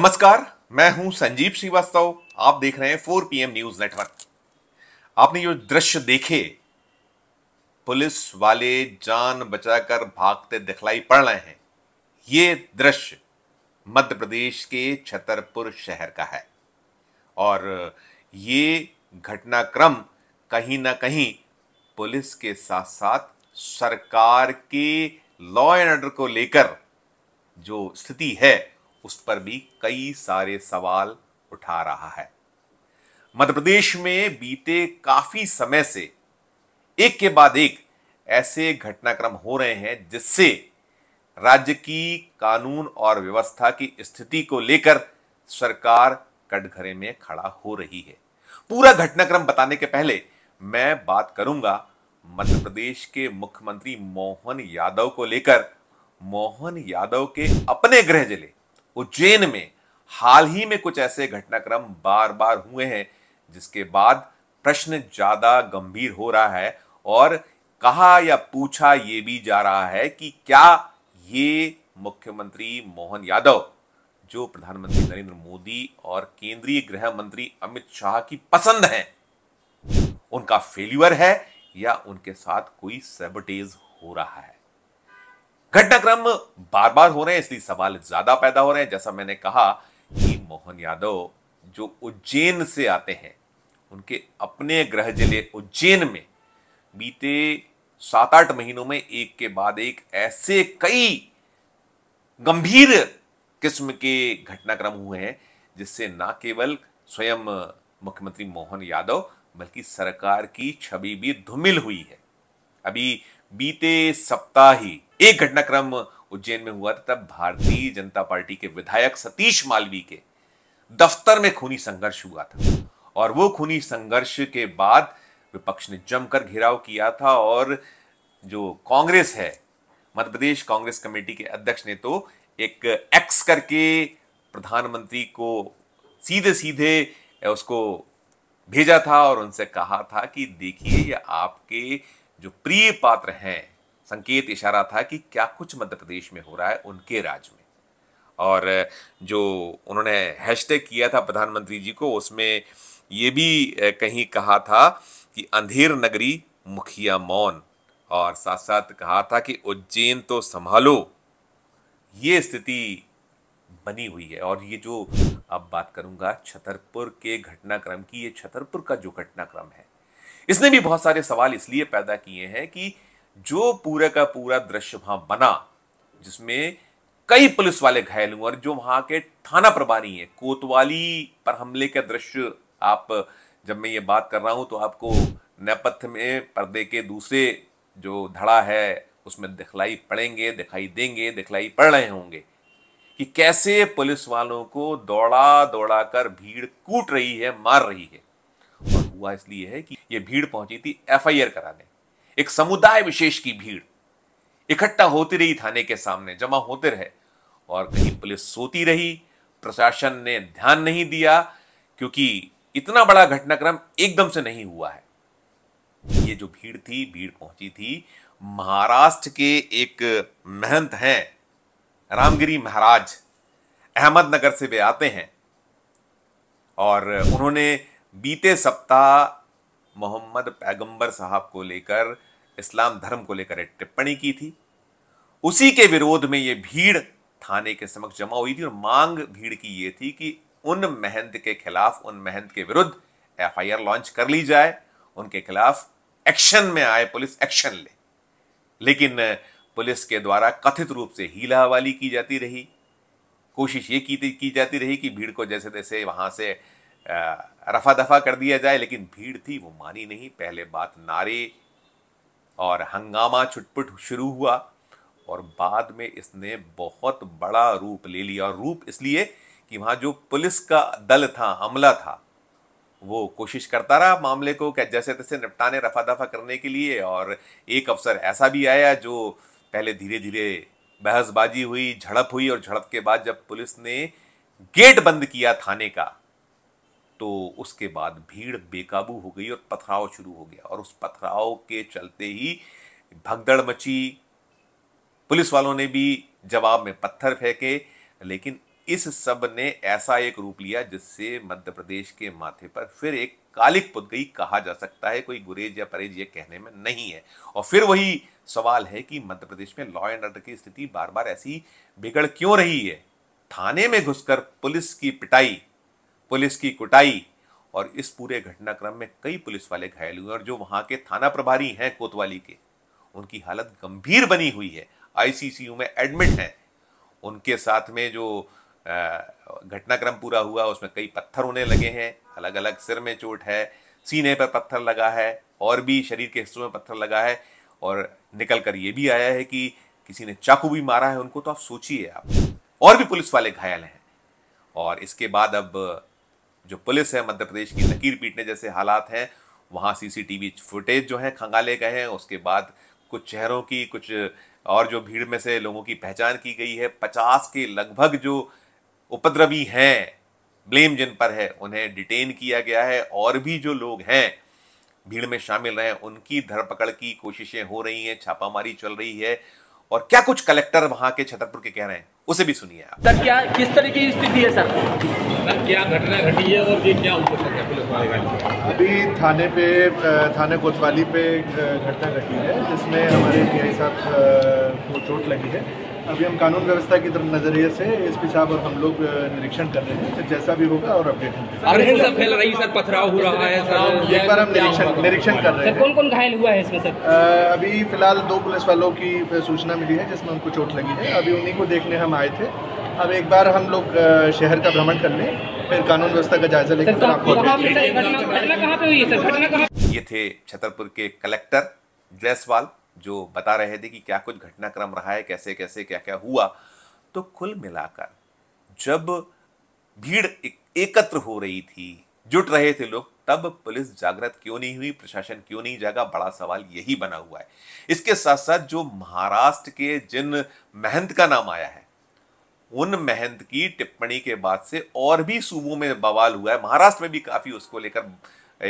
नमस्कार मैं हूं संजीव श्रीवास्तव आप देख रहे हैं फोर पीएम न्यूज नेटवर्क आपने जो दृश्य देखे पुलिस वाले जान बचाकर भागते दिखलाई पड़ रहे हैं ये दृश्य मध्य प्रदेश के छतरपुर शहर का है और ये घटनाक्रम कहीं ना कहीं पुलिस के साथ साथ सरकार के लॉ एंड ऑर्डर को लेकर जो स्थिति है उस पर भी कई सारे सवाल उठा रहा है मध्य प्रदेश में बीते काफी समय से एक के बाद एक ऐसे घटनाक्रम हो रहे हैं जिससे राज्य की कानून और व्यवस्था की स्थिति को लेकर सरकार कटघरे में खड़ा हो रही है पूरा घटनाक्रम बताने के पहले मैं बात करूंगा मध्य प्रदेश के मुख्यमंत्री मोहन यादव को लेकर मोहन यादव के अपने गृह जिले उज्जैन में हाल ही में कुछ ऐसे घटनाक्रम बार बार हुए हैं जिसके बाद प्रश्न ज्यादा गंभीर हो रहा है और कहा या पूछा ये भी जा रहा है कि क्या ये मुख्यमंत्री मोहन यादव जो प्रधानमंत्री नरेंद्र मोदी और केंद्रीय गृह मंत्री अमित शाह की पसंद है उनका फेल्यूअर है या उनके साथ कोई सेबटेज हो रहा है घटनाक्रम बार बार हो रहे हैं इसलिए सवाल ज्यादा पैदा हो रहे हैं जैसा मैंने कहा कि मोहन यादव जो उज्जैन से आते हैं उनके अपने ग्रह जिले उज्जैन में बीते सात आठ महीनों में एक के बाद एक ऐसे कई गंभीर किस्म के घटनाक्रम हुए हैं जिससे न केवल स्वयं मुख्यमंत्री मोहन यादव बल्कि सरकार की छवि भी धुमिल हुई है अभी बीते सप्ताह ही एक घटनाक्रम उज्जैन में हुआ था तब भारतीय जनता पार्टी के विधायक सतीश मालवी के दफ्तर में खूनी संघर्ष हुआ था और वो खूनी संघर्ष के बाद विपक्ष ने जमकर घेराव किया था और जो कांग्रेस है मध्य प्रदेश कांग्रेस कमेटी के अध्यक्ष ने तो एक एक्स करके प्रधानमंत्री को सीधे सीधे उसको भेजा था और उनसे कहा था कि देखिए ये आपके जो प्रिय पात्र हैं संकेत इशारा था कि क्या कुछ मध्य प्रदेश में हो रहा है उनके राज्य में और जो उन्होंने हैशटैग किया था प्रधानमंत्री जी को उसमें ये भी कहीं कहा था कि अंधेर नगरी मुखिया मौन और साथ साथ कहा था कि उज्जैन तो संभालो ये स्थिति बनी हुई है और ये जो अब बात करूंगा छतरपुर के घटनाक्रम की ये छतरपुर का जो घटनाक्रम है इसने भी बहुत सारे सवाल इसलिए पैदा किए हैं कि जो पूरा का पूरा दृश्य वहां बना जिसमें कई पुलिस वाले घायल हुए और जो वहां के थाना प्रभारी हैं कोतवाली पर हमले का दृश्य आप जब मैं ये बात कर रहा हूं तो आपको नेपथ्य में पर्दे के दूसरे जो धड़ा है उसमें दिखलाई पड़ेंगे दिखाई देंगे दिखलाई पड़ रहे होंगे कि कैसे पुलिस वालों को दौड़ा दौड़ा कर भीड़ कूट रही है मार रही है हुआ इसलिए है कि यह भीड़ पहुंची थी एफआईआर कराने एक समुदाय विशेष की भीड़ इकट्ठा होती रही थाने के सामने जमा होते रहे और कहीं पुलिस सोती रही प्रशासन ने ध्यान नहीं दिया क्योंकि इतना बड़ा घटनाक्रम एकदम से नहीं हुआ है ये जो भीड़ थी भीड़ पहुंची थी महाराष्ट्र के एक महंत हैं रामगिरी महाराज अहमदनगर से वे आते हैं और उन्होंने बीते सप्ताह मोहम्मद पैगंबर साहब को लेकर इस्लाम धर्म को लेकर एक टिप्पणी की थी उसी के विरोध में ये भीड़ थाने के समक्ष जमा हुई थी और मांग भीड़ की ये थी कि उन महंत के खिलाफ उन महंत के विरुद्ध एफआईआर लॉन्च कर ली जाए उनके खिलाफ एक्शन में आए पुलिस एक्शन ले लेकिन पुलिस के द्वारा कथित रूप से हीला हवाली की जाती रही कोशिश ये की, की जाती रही कि भीड़ को जैसे तैसे वहां से आ, रफा दफा कर दिया जाए लेकिन भीड़ थी वो मानी नहीं पहले बात नारे और हंगामा छुटपुट शुरू हुआ और बाद में इसने बहुत बड़ा रूप ले लिया और रूप इसलिए कि वहाँ जो पुलिस का दल था हमला था वो कोशिश करता रहा मामले को क्या जैसे तैसे निपटाने रफा दफा करने के लिए और एक अफसर ऐसा भी आया जो पहले धीरे धीरे बहसबाजी हुई झड़प हुई और झड़प के बाद जब पुलिस ने गेट बंद किया थाने का तो उसके बाद भीड़ बेकाबू हो गई और पथराव शुरू हो गया और उस पथराव के चलते ही भगदड़ मची पुलिस वालों ने भी जवाब में पत्थर फेंके लेकिन इस सब ने ऐसा एक रूप लिया जिससे मध्य प्रदेश के माथे पर फिर एक कालिक पुत गई कहा जा सकता है कोई गुरेज या परेज ये कहने में नहीं है और फिर वही सवाल है कि मध्य प्रदेश में लॉ एंड ऑर्डर की स्थिति बार बार ऐसी बिगड़ क्यों रही है थाने में घुसकर पुलिस की पिटाई पुलिस की कुटाई और इस पूरे घटनाक्रम में कई पुलिस वाले घायल हुए और जो वहां के थाना प्रभारी हैं कोतवाली के उनकी हालत गंभीर बनी हुई है आईसीसीयू में एडमिट हैं उनके साथ में जो घटनाक्रम पूरा हुआ उसमें कई पत्थर होने लगे हैं अलग अलग सिर में चोट है सीने पर पत्थर लगा है और भी शरीर के हिस्सों में पत्थर लगा है और निकल कर ये भी आया है कि किसी ने चाकू भी मारा है उनको तो आप सोचिए आप और भी पुलिस वाले घायल हैं और इसके बाद अब जो पुलिस है मध्य प्रदेश की लकीर पीटने जैसे हालात हैं वहाँ सीसीटीवी फुटेज जो है खंगाले गए हैं उसके बाद कुछ चेहरों की कुछ और जो भीड़ में से लोगों की पहचान की गई है पचास के लगभग जो उपद्रवी हैं ब्लेम जिन पर है उन्हें डिटेन किया गया है और भी जो लोग हैं भीड़ में शामिल रहे उनकी धरपकड़ की कोशिशें हो रही हैं छापामारी चल रही है और क्या कुछ कलेक्टर वहां के छतरपुर के कह रहे हैं उसे भी सुनिए आप सर क्या किस तरह की स्थिति है सर सर क्या घटना घटी है और ये क्या अभी थाने पे थाने कोतवाली पे घटना घटी है जिसमें हमारे साहब को चोट लगी है अभी हम कानून व्यवस्था की तरफ नजरिए से एसपी साहब और हम लोग निरीक्षण कर रहे हैं जैसा भी होगा और अपडेट फैल रही पथराव हो रहा है सर एक बार हम निरीक्षण निरीक्षण कर रहे हैं कौन कौन घायल हुआ है इसमें सर अभी फिलहाल दो पुलिस वालों की सूचना मिली है जिसमें उनको चोट लगी है अभी उन्हीं को देखने हम आए थे अब एक बार हम लोग शहर का भ्रमण कर लें फिर कानून व्यवस्था का जायजा लेकर आपको ये थे छतरपुर के कलेक्टर जयसवाल जो बता रहे थे कि क्या कुछ घटनाक्रम रहा है कैसे कैसे क्या क्या हुआ तो कुल मिलाकर जब भीड़ एक, एकत्र हो रही थी जुट रहे थे लोग तब पुलिस जागृत क्यों नहीं हुई प्रशासन क्यों नहीं जागा बड़ा सवाल यही बना हुआ है इसके साथ साथ जो महाराष्ट्र के जिन महंत का नाम आया है उन महंत की टिप्पणी के बाद से और भी सूबों में बवाल हुआ है महाराष्ट्र में भी काफी उसको लेकर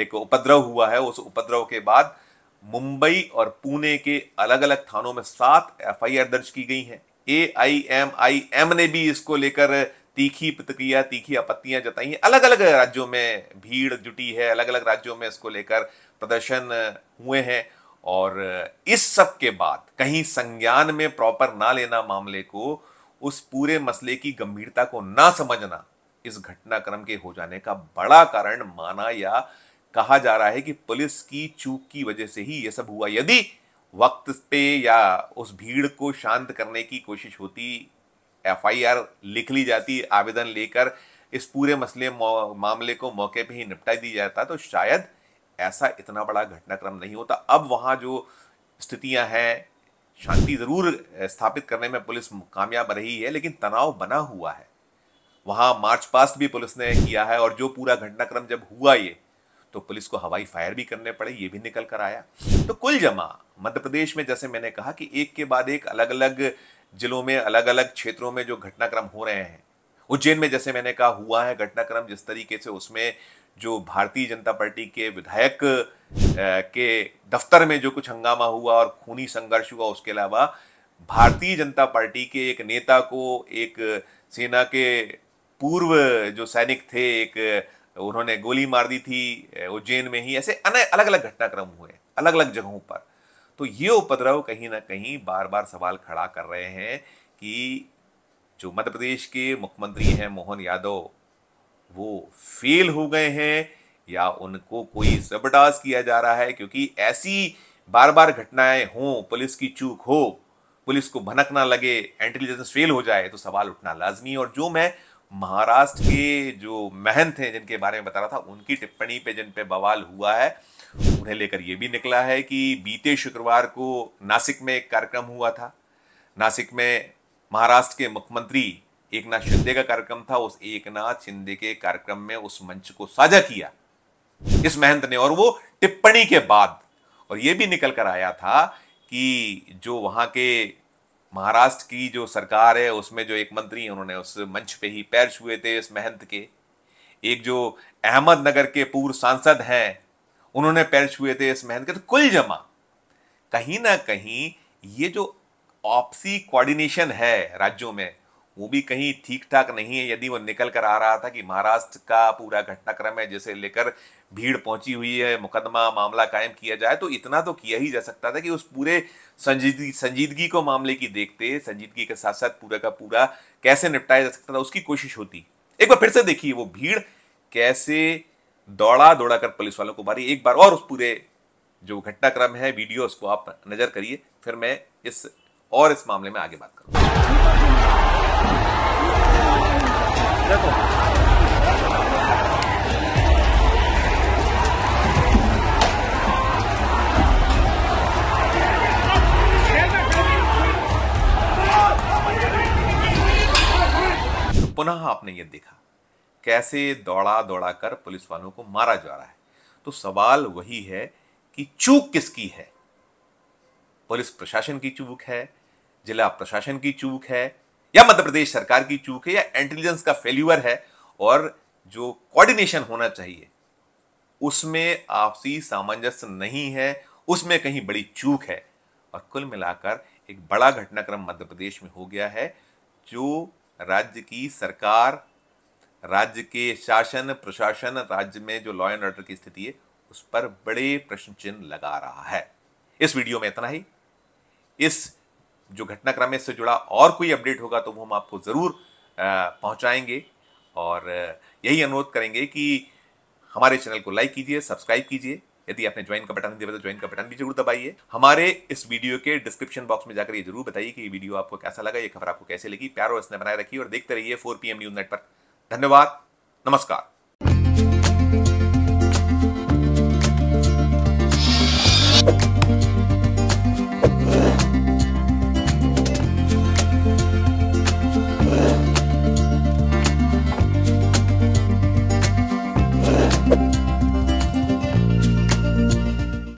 एक उपद्रव हुआ है उस उपद्रव के बाद मुंबई और पुणे के अलग अलग थानों में सात एफ दर्ज की गई हैं एआईएमआईएम ने भी इसको लेकर तीखी प्रतिक्रिया तीखी आपत्तियां जताई हैं अलग अलग राज्यों में भीड़ जुटी है अलग अलग राज्यों में इसको लेकर प्रदर्शन हुए हैं और इस सब के बाद कहीं संज्ञान में प्रॉपर ना लेना मामले को उस पूरे मसले की गंभीरता को ना समझना इस घटनाक्रम के हो जाने का बड़ा कारण माना या कहा जा रहा है कि पुलिस की चूक की वजह से ही ये सब हुआ यदि वक्त पे या उस भीड़ को शांत करने की कोशिश होती एफआईआर लिख ली जाती आवेदन लेकर इस पूरे मसले मामले को मौके पे ही निपटा दिया जाता तो शायद ऐसा इतना बड़ा घटनाक्रम नहीं होता अब वहाँ जो स्थितियाँ हैं शांति ज़रूर स्थापित करने में पुलिस कामयाब रही है लेकिन तनाव बना हुआ है वहाँ मार्च पास्ट भी पुलिस ने किया है और जो पूरा घटनाक्रम जब हुआ ये तो पुलिस को हवाई फायर भी करने पड़े ये भी निकल कर आया तो कुल जमा मध्य प्रदेश में जैसे मैंने कहा कि एक के बाद एक अलग अलग जिलों में अलग अलग क्षेत्रों में जो घटनाक्रम हो रहे हैं उज्जैन में जैसे मैंने कहा हुआ है घटनाक्रम जिस तरीके से उसमें जो भारतीय जनता पार्टी के विधायक के दफ्तर में जो कुछ हंगामा हुआ और खूनी संघर्ष हुआ उसके अलावा भारतीय जनता पार्टी के एक नेता को एक सेना के पूर्व जो सैनिक थे एक उन्होंने गोली मार दी थी उज्जैन में ही ऐसे अलग अलग घटनाक्रम हुए अलग अलग जगहों पर तो ये उपद्रव कहीं ना कहीं बार बार सवाल खड़ा कर रहे हैं कि जो मध्य प्रदेश के मुख्यमंत्री हैं मोहन यादव वो फेल हो गए हैं या उनको कोई जबरदाज किया जा रहा है क्योंकि ऐसी बार बार घटनाएं हों पुलिस की चूक हो पुलिस को भनक ना लगे इंटेलिजेंस फेल हो जाए तो सवाल उठना लाजमी और जो मैं महाराष्ट्र के जो महंत हैं जिनके बारे में बता रहा था उनकी टिप्पणी पे जिन पे बवाल हुआ है उन्हें लेकर यह भी निकला है कि बीते शुक्रवार को नासिक में एक कार्यक्रम हुआ था नासिक में महाराष्ट्र के मुख्यमंत्री एक नाथ शिंदे का कार्यक्रम था उस एक नाथ शिंदे के कार्यक्रम में उस मंच को साझा किया इस महंत ने और वो टिप्पणी के बाद और ये भी निकल कर आया था कि जो वहां के महाराष्ट्र की जो सरकार है उसमें जो एक मंत्री हैं उन्होंने उस मंच पे ही पैर छुए थे इस महंत के एक जो अहमदनगर के पूर्व सांसद हैं उन्होंने पैर छुए थे इस महंत के तो कुल जमा कहीं ना कहीं ये जो आपसी कोऑर्डिनेशन है राज्यों में वो भी कहीं ठीक ठाक नहीं है यदि वो निकल कर आ रहा था कि महाराष्ट्र का पूरा घटनाक्रम है जिसे लेकर भीड़ पहुंची हुई है मुकदमा मामला कायम किया जाए तो इतना तो किया ही जा सकता था कि उस पूरे संजीदगी संजीदगी को मामले की देखते संजीदगी के साथ साथ पूरा का पूरा कैसे निपटाया जा सकता था उसकी कोशिश होती एक बार फिर से देखिए वो भीड़ कैसे दौड़ा दौड़ा कर पुलिस वालों को मारी एक बार और उस पूरे जो घटनाक्रम है वीडियो उसको आप नजर करिए फिर मैं इस और इस मामले में आगे बात करूँगा देखो पुनः आपने ये देखा कैसे दौड़ा दौड़ा कर पुलिस वालों को मारा जा रहा है तो सवाल वही है कि चूक किसकी है पुलिस प्रशासन की चूक है जिला प्रशासन की चूक है या मध्य प्रदेश सरकार की चूक है या इंटेलिजेंस का फेल्यूअर है और जो कोऑर्डिनेशन होना चाहिए उसमें आपसी सामंजस्य नहीं है उसमें कहीं बड़ी चूक है और कुल मिलाकर एक बड़ा घटनाक्रम मध्य प्रदेश में हो गया है जो राज्य की सरकार राज्य के शासन प्रशासन राज्य में जो लॉ एंड ऑर्डर की स्थिति है उस पर बड़े प्रश्न चिन्ह लगा रहा है इस वीडियो में इतना ही इस जो घटनाक्रम में इससे जुड़ा और कोई अपडेट होगा तो वो हम आपको ज़रूर पहुंचाएंगे और यही अनुरोध करेंगे कि हमारे चैनल को लाइक कीजिए सब्सक्राइब कीजिए यदि आपने ज्वाइन का बटन दिया तो ज्वाइन का बटन भी जरूर दबाइए हमारे इस वीडियो के डिस्क्रिप्शन बॉक्स में जाकर ये जरूर बताइए कि ये वीडियो आपको कैसा लगा ये खबर आपको कैसे लगी प्यार और स्नेह बनाए रखी और देखते रहिए फोर पी न्यूज पर धन्यवाद नमस्कार